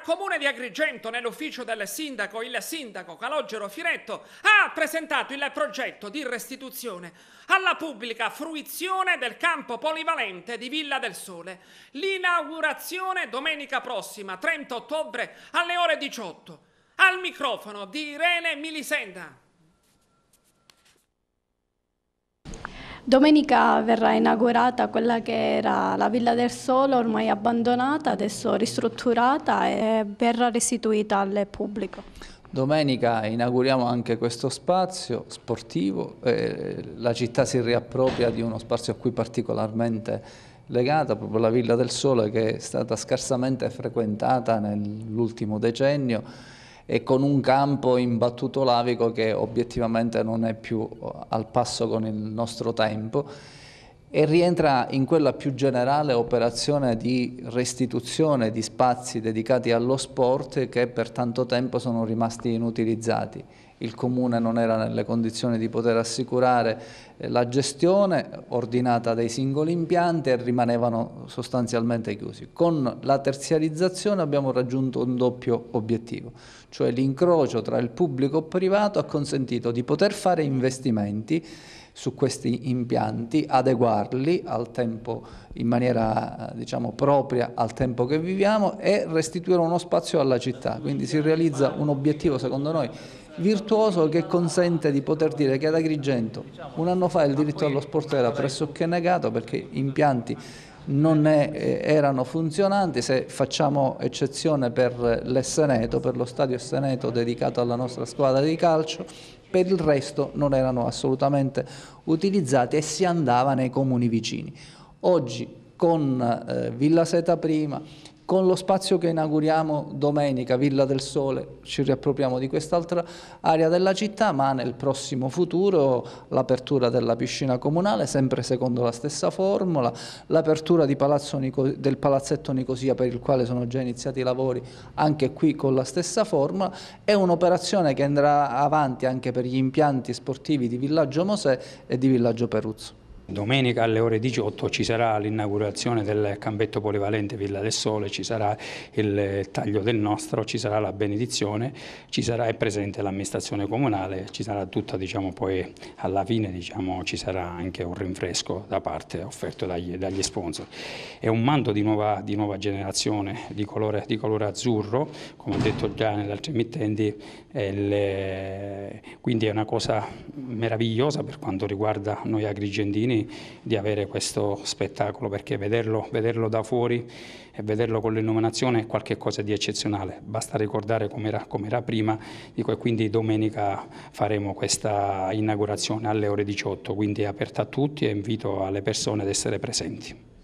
comune di Agrigento, nell'ufficio del sindaco, il sindaco Calogero Firetto ha presentato il progetto di restituzione alla pubblica fruizione del campo polivalente di Villa del Sole. L'inaugurazione domenica prossima, 30 ottobre, alle ore 18. Al microfono di Irene Milisenda. Domenica verrà inaugurata quella che era la Villa del Sole, ormai abbandonata, adesso ristrutturata e verrà restituita al pubblico. Domenica inauguriamo anche questo spazio sportivo, eh, la città si riappropria di uno spazio a cui particolarmente legata, proprio la Villa del Sole che è stata scarsamente frequentata nell'ultimo decennio e con un campo imbattuto lavico che obiettivamente non è più eh, al passo con il nostro tempo e rientra in quella più generale operazione di restituzione di spazi dedicati allo sport che per tanto tempo sono rimasti inutilizzati. Il comune non era nelle condizioni di poter assicurare eh, la gestione ordinata dei singoli impianti e rimanevano sostanzialmente chiusi. Con la terziarizzazione abbiamo raggiunto un doppio obiettivo, cioè l'incrocio tra il pubblico e il privato ha consentito di poter fare investimenti su questi impianti, adeguarli tempo, in maniera diciamo, propria al tempo che viviamo e restituire uno spazio alla città. Quindi si realizza un obiettivo, secondo noi, virtuoso che consente di poter dire che ad Agrigento un anno fa il diritto allo sport era pressoché negato perché impianti non è, eh, erano funzionanti, se facciamo eccezione per l'Esseneto, per lo stadio Esseneto dedicato alla nostra squadra di calcio, per il resto non erano assolutamente utilizzati e si andava nei comuni vicini. Oggi con eh, Villa Seta prima, con lo spazio che inauguriamo domenica, Villa del Sole, ci riappropriamo di quest'altra area della città, ma nel prossimo futuro l'apertura della piscina comunale, sempre secondo la stessa formula, l'apertura del palazzetto Nicosia per il quale sono già iniziati i lavori anche qui con la stessa formula, è un'operazione che andrà avanti anche per gli impianti sportivi di Villaggio Mosè e di Villaggio Peruzzo. Domenica alle ore 18 ci sarà l'inaugurazione del campetto polivalente Villa del Sole, ci sarà il taglio del nostro, ci sarà la benedizione, ci sarà è presente l'amministrazione comunale, ci sarà tutta diciamo poi alla fine diciamo, ci sarà anche un rinfresco da parte offerto dagli, dagli sponsor. È un manto di nuova, di nuova generazione di colore, di colore, azzurro, come ho detto già negli altri emittenti, è le... quindi è una cosa meravigliosa per quanto riguarda noi agrigentini di, avere questo spettacolo, perché vederlo, vederlo, da fuori e vederlo con l'illuminazione è qualcosa di eccezionale. Basta ricordare com'era, era prima, dico, e quindi domenica faremo questa inaugurazione alle ore 18, quindi è aperta a tutti e invito alle persone ad essere presenti.